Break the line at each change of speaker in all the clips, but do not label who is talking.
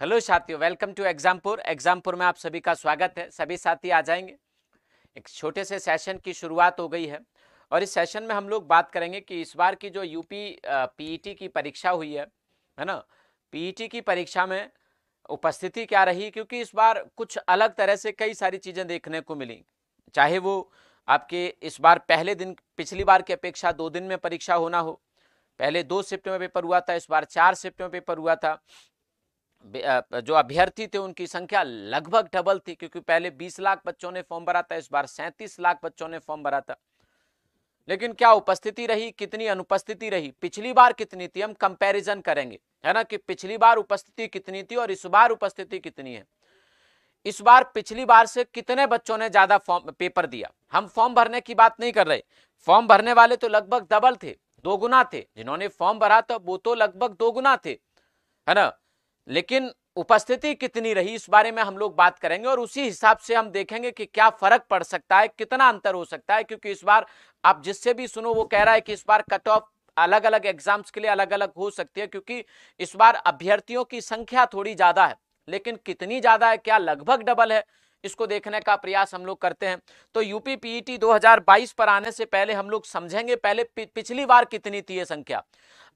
hello साथियों welcome to Exampur Exampur में आप सभी का स्वागत है सभी साथी आ जाएंगे एक छोटे से सेशन की शुरुआत हो गई है और इस सेशन में हम लोग बात करेंगे कि इस बार की जो यूपी पीईटी की परीक्षा हुई है है ना पीईटी की परीक्षा में उपस्थिति क्या रही क्योंकि इस बार कुछ अलग तरह से कई सारी चीज़ें देखने को मिली चाहे वो आपके इस बार पहले दिन पिछली बार की अपेक्षा दो दिन में परीक्षा होना हो पहले दो शिफ्ट में पेपर हुआ था इस बार चार शिफ्ट में पेपर हुआ था जो अभ्यर्थी थे उनकी संख्या लगभग डबल थी क्योंकि पहले 20 लाख बच्चों ने फॉर्म भरा था इस बार 37 लाख बच्चों ने फॉर्म भरा था लेकिन क्या उपस्थिति रही कितनी अनुपस्थिति रही पिछली बार कितनी थी हम कंपैरिजन करेंगे है ना कि पिछली बार उपस्थिति कितनी थी और इस बार उपस्थिति कितनी है इस बार पिछली बार से कितने बच्चों ने ज्यादा पेपर दिया हम फॉर्म भरने की बात नहीं कर रहे फॉर्म भरने वाले तो लगभग डबल थे दो गुना थे जिन्होंने फॉर्म भरा था वो तो लगभग दो गुना थे है ना लेकिन उपस्थिति कितनी रही इस बारे में हम लोग बात करेंगे और उसी हिसाब से हम देखेंगे कि क्या फर्क पड़ सकता है कितना अंतर हो सकता है क्योंकि इस बार आप जिससे भी सुनो वो कह रहा है कि इस बार कट ऑफ अलग अलग एग्जाम्स के लिए अलग अलग हो सकती है क्योंकि इस बार अभ्यर्थियों की संख्या थोड़ी ज्यादा है लेकिन कितनी ज्यादा है क्या लगभग डबल है इसको देखने का प्रयास हम लोग करते हैं तो यूपी पीईटी 2022 पर आने से पहले हम लोग समझेंगे पहले पिछली बार कितनी थी ये संख्या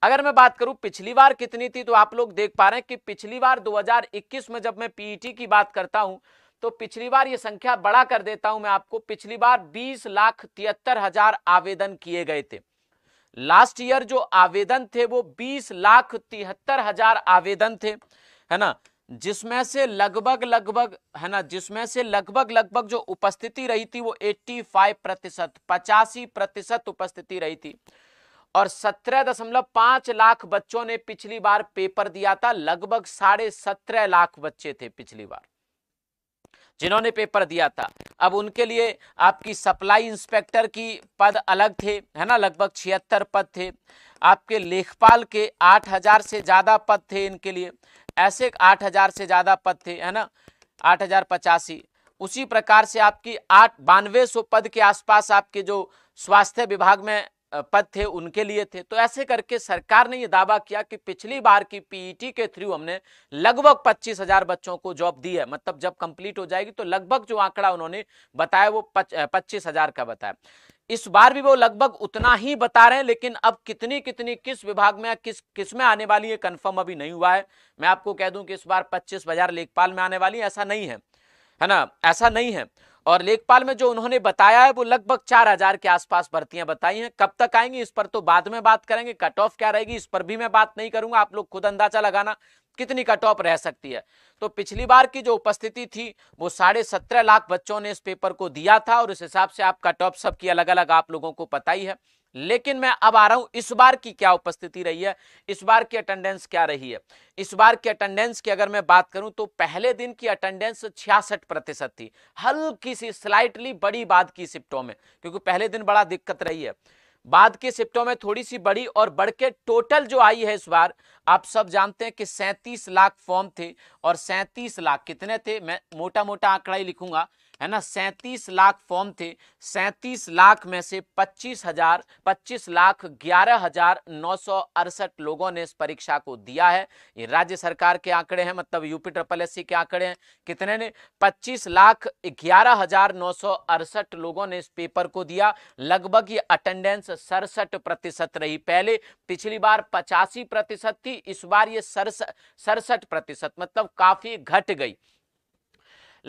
अगर मैं बात करूं पिछली बार कितनी थी तो आप लोग देख पा रहे हैं कि पिछली बार 2021 में जब मैं पीईटी e की बात करता हूं तो पिछली बार ये संख्या बड़ा कर देता हूं मैं आपको पिछली बार बीस लाख तिहत्तर हजार आवेदन किए गए थे लास्ट ईयर जो आवेदन थे वो बीस लाख तिहत्तर हजार आवेदन थे है ना जिसमें से लगभग लगभग है ना जिसमें से लगभग लगभग जो उपस्थिति रही थी वो एट्टी फाइव प्रतिशत पचासी प्रतिशत उपस्थिति रही थी और 17.5 लाख बच्चों ने पिछली बार पेपर दिया था लगभग साढ़े सत्रह लाख बच्चे थे पिछली बार जिन्होंने पेपर दिया था अब उनके लिए आपकी सप्लाई इंस्पेक्टर की पद अलग थे है ना लगभग छिहत्तर पद थे आपके लेखपाल के आठ हजार से ज़्यादा पद थे इनके लिए ऐसे आठ हजार से ज़्यादा पद थे है ना आठ हजार पचासी उसी प्रकार से आपकी आठ बानवे सौ पद के आसपास आपके जो स्वास्थ्य विभाग में पद थे उनके लिए थे तो ऐसे करके सरकार ने यह दावा किया कि पिछली बार की पीईटी e के थ्रू हमने लगभग पच्चीस हजार बच्चों को जॉब दी है मतलब जब कंप्लीट हो जाएगी तो लगभग जो आंकड़ा उन्होंने बताया वो पच्चीस हजार का बताया इस बार भी वो लगभग उतना ही बता रहे हैं लेकिन अब कितनी कितनी किस विभाग में किस किस में आने वाली है कन्फर्म अभी नहीं हुआ है मैं आपको कह दूं कि इस बार पच्चीस हजार लेखपाल में आने वाली ऐसा नहीं है है ना ऐसा नहीं है और लेखपाल में जो उन्होंने बताया है वो लगभग चार हजार के आसपास भर्तियां बताई हैं कब तक आएंगी इस पर तो बाद में बात करेंगे कट ऑफ क्या रहेगी इस पर भी मैं बात नहीं करूंगा आप लोग खुद अंदाजा लगाना कितनी कट ऑफ रह सकती है तो पिछली बार की जो उपस्थिति थी वो साढ़े सत्रह लाख बच्चों ने इस पेपर को दिया था और इस हिसाब से आप कट ऑफ सबकी अलग अलग आप लोगों को पता ही है लेकिन मैं अब आ रहा हूं इस बार की क्या उपस्थिति रही है इस बार की अटेंडेंस क्या रही है इस बार की अटेंडेंस की अगर मैं बात करूं तो पहले दिन की अटेंडेंस छियासठ प्रतिशत थी हल्की सी स्लाइटली बड़ी बाद की शिफ्टों में क्योंकि पहले दिन बड़ा दिक्कत रही है बाद की शिफ्टों में थोड़ी सी बड़ी और बढ़ के टोटल जो आई है इस बार आप सब जानते हैं कि सैंतीस लाख फॉर्म थे और सैंतीस लाख कितने थे मैं मोटा मोटा आंकड़ा ही लिखूंगा है ना सैंतीस लाख फॉर्म थे सैंतीस लाख में से पच्चीस हजार पच्चीस लाख ग्यारह हजार नौ सौ अड़सठ लोगों ने इस परीक्षा को दिया है ये राज्य सरकार के आंकड़े हैं मतलब यूपी ट्रिपल एस के आंकड़े हैं कितने ने पच्चीस लाख ग्यारह हजार नौ सौ अड़सठ लोगों ने इस पेपर को दिया लगभग ये अटेंडेंस सड़सठ प्रतिशत रही पहले पिछली बार पचासी प्रतिशत थी थी इस बार ये सड़सठ प्रतिशत मतलब काफी घट गई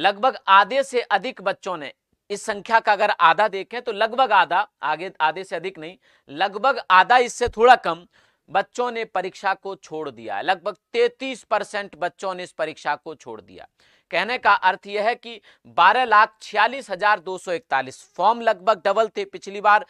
लगभग आधे से अधिक बच्चों ने इस संख्या का अगर आधा देखें तो लगभग आधा आगे आधे से अधिक नहीं लगभग आधा इससे थोड़ा कम बच्चों ने परीक्षा को छोड़ दिया लगभग 33 परसेंट बच्चों ने इस परीक्षा को छोड़ दिया कहने का अर्थ यह है कि बारह लाख छियालीस हजार दो सौ इकतालीस फॉर्म लगभग डबल थे पिछली बार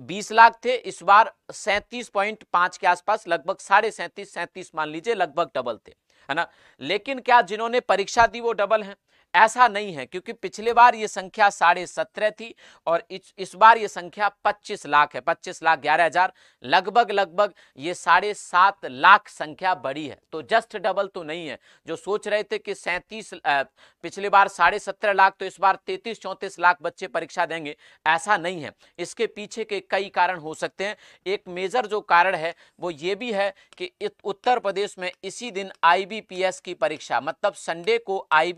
बीस लाख थे इस बार सैंतीस पॉइंट पांच के आसपास लगभग साढ़े सैंतीस सैंतीस मान लीजिए लगभग डबल थे है ना लेकिन क्या जिन्होंने परीक्षा दी वो डबल हैं ऐसा नहीं है क्योंकि पिछले बार ये संख्या साढ़े सत्रह थी और इस बार ये संख्या पच्चीस लाख है पच्चीस लाख ग्यारह हजार लगभग लगभग ये साढ़े सात लाख संख्या बढ़ी है तो जस्ट डबल तो नहीं है जो सोच रहे थे कि सैंतीस पिछले बार साढ़े सत्रह लाख तो इस बार तैतीस चौंतीस लाख बच्चे परीक्षा देंगे ऐसा नहीं है इसके पीछे के कई कारण हो सकते हैं एक मेजर जो कारण है वो ये भी है कि उत्तर प्रदेश में इसी दिन आई की परीक्षा मतलब संडे को आई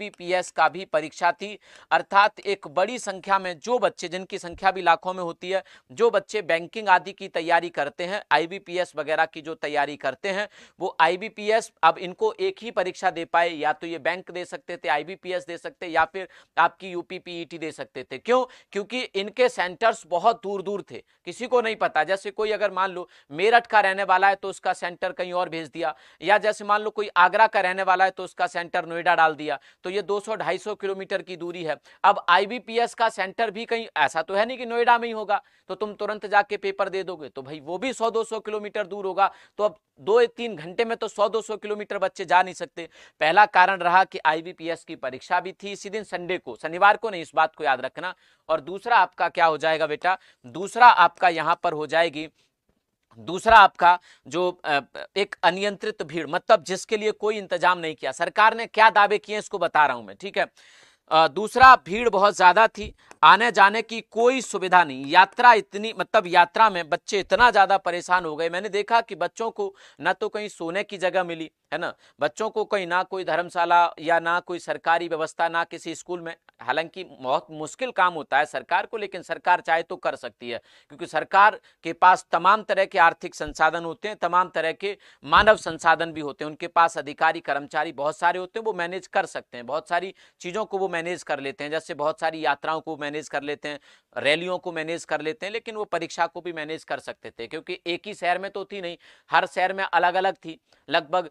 का का भी परीक्षा थी अर्थात एक बड़ी संख्या में जो बच्चे जिनकी संख्या भी लाखों में होती है जो बच्चे बैंकिंग आदि की तैयारी करते हैं आईबीपीएस वगैरह की जो तैयारी करते हैं वो आईबीपीएस अब इनको एक ही परीक्षा दे पाए या तो ये बैंक दे सकते थे आई दे सकते या फिर आपकी यूपीपीईटी e दे सकते थे क्यों क्योंकि इनके सेंटर्स बहुत दूर दूर थे किसी को नहीं पता जैसे कोई अगर मान लो मेरठ का रहने वाला है तो उसका सेंटर कहीं और भेज दिया या जैसे मान लो कोई आगरा का रहने वाला है तो उसका सेंटर नोएडा डाल दिया तो ये दो सौ ढाई 250 किलोमीटर की दूरी है अब आईबीपीएस का सेंटर भी कहीं ऐसा तो है नहीं कि नोएडा में ही होगा तो तुम तुरंत जाके पेपर दे दोगे तो भाई वो भी 100-200 किलोमीटर दूर होगा तो अब दो तीन घंटे में तो 100-200 किलोमीटर बच्चे जा नहीं सकते पहला कारण रहा कि आई की परीक्षा भी थी इसी दिन संडे को शनिवार को नहीं इस बात को याद रखना और दूसरा आपका क्या हो जाएगा बेटा दूसरा आपका यहाँ पर हो जाएगी दूसरा आपका जो एक अनियंत्रित भीड़ मतलब जिसके लिए कोई इंतजाम नहीं किया सरकार ने क्या दावे किए इसको बता रहा हूं मैं ठीक है दूसरा भीड़ बहुत ज़्यादा थी आने जाने की कोई सुविधा नहीं यात्रा इतनी मतलब यात्रा में बच्चे इतना ज़्यादा परेशान हो गए मैंने देखा कि बच्चों को ना तो कहीं सोने की जगह मिली है ना बच्चों को कहीं ना कोई धर्मशाला या ना कोई सरकारी व्यवस्था ना किसी स्कूल में हालांकि बहुत मुश्किल काम होता है सरकार को लेकिन सरकार चाहे तो कर सकती है क्योंकि सरकार के पास तमाम तरह के आर्थिक संसाधन होते हैं तमाम तरह के मानव संसाधन भी होते हैं उनके पास अधिकारी कर्मचारी बहुत सारे होते हैं वो मैनेज कर सकते हैं बहुत सारी चीज़ों को वो मैनेज कर लेते हैं जैसे बहुत सारी यात्राओं को मैनेज कर लेते हैं रैलियों को मैनेज कर लेते हैं लेकिन वो परीक्षा को भी मैनेज कर सकते थे क्योंकि एक ही शहर में तो थी नहीं हर शहर में अलग अलग थी लगभग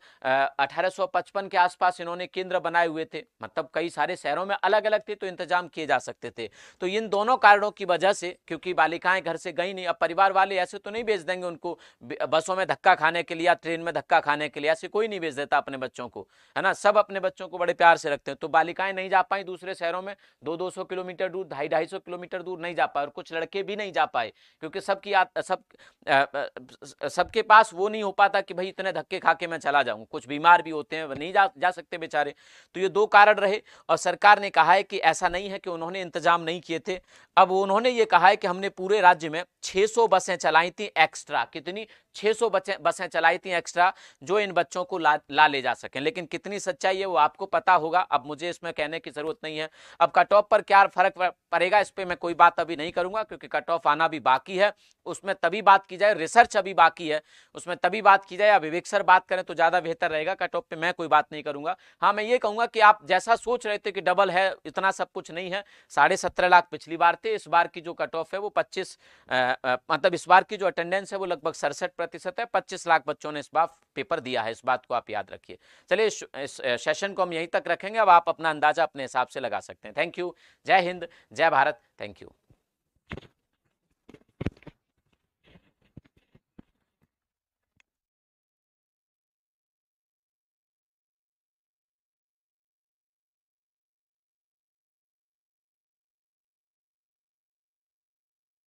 अठारह के आसपास इन्होंने केंद्र बनाए हुए थे मतलब कई सारे शहरों में अलग अलग थे तो इंतजाम किए जा सकते थे तो इन दोनों कारणों की वजह से क्योंकि बालिकाएं घर से गई नहीं अब परिवार वाले ऐसे तो नहीं भेज देंगे उनको बसों में धक्का खाने के लिए ट्रेन में धक्का खाने के लिए ऐसे कोई नहीं भेज देता अपने बच्चों को है ना सब अपने बच्चों को बड़े प्यार से रखते हैं तो बालिकाएं नहीं जा पाई दूसरे शहरों में दो दो सौ किलोमीटर दूर ढाई ढाई सौ किलोमीटर दूर नहीं जा पाए और कुछ लड़के भी नहीं जा पाए क्योंकि सबकी सब सबके सब पास वो नहीं हो पाता कि भाई इतने धक्के खा के मैं चला जाऊँ कुछ बीमार भी होते हैं नहीं जा, जा सकते बेचारे तो ये दो कारण रहे और सरकार ने कहा है कि ऐसा नहीं है कि उन्होंने इंतजाम नहीं किए थे अब उन्होंने ये कहा है कि हमने पूरे राज्य में छः बसें चलाई थी एक्स्ट्रा कितनी 600 बसें बसें चलाई थी एक्स्ट्रा जो इन बच्चों को ला, ला ले जा सकें लेकिन कितनी सच्चाई है वो आपको पता होगा अब मुझे इसमें कहने की जरूरत नहीं है अब कट ऑफ पर क्या फर्क पड़ेगा इस पर मैं कोई बात अभी नहीं करूंगा क्योंकि कट ऑफ आना भी बाकी है उसमें तभी बात की जाए रिसर्च अभी बाकी है उसमें तभी बात की जाए विवेक सर बात करें तो ज़्यादा बेहतर रहेगा कट ऑफ पर मैं कोई बात नहीं करूंगा हाँ मैं ये कहूंगा कि आप जैसा सोच रहे थे कि डबल है इतना सब कुछ नहीं है साढ़े सत्रह लाख पिछली बार थे इस बार की जो कट ऑफ है वो पच्चीस मतलब इस बार की जो अटेंडेंस है वो लगभग सड़सठ प्रतिशत है पच्चीस लाख बच्चों ने इस बार पेपर दिया है इस बात को आप याद रखिए चलिए सेशन को हम यहीं तक रखेंगे अब आप अपना अंदाजा अपने हिसाब से से लगा सकते हैं थैंक यू जय हिंद जय भारत थैंक यू